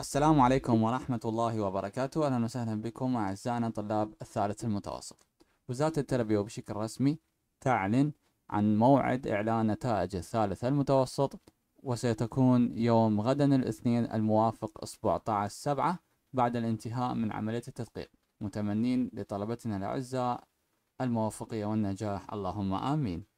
السلام عليكم ورحمة الله وبركاته أهلا وسهلا بكم أعزائنا طلاب الثالث المتوسط وزارة التربية وبشكل رسمي تعلن عن موعد إعلان نتائج الثالث المتوسط وسيتكون يوم غدا الاثنين الموافق 17 7 بعد الانتهاء من عملية التدقيق متمنين لطلبتنا الأعزاء الموفقية والنجاح اللهم آمين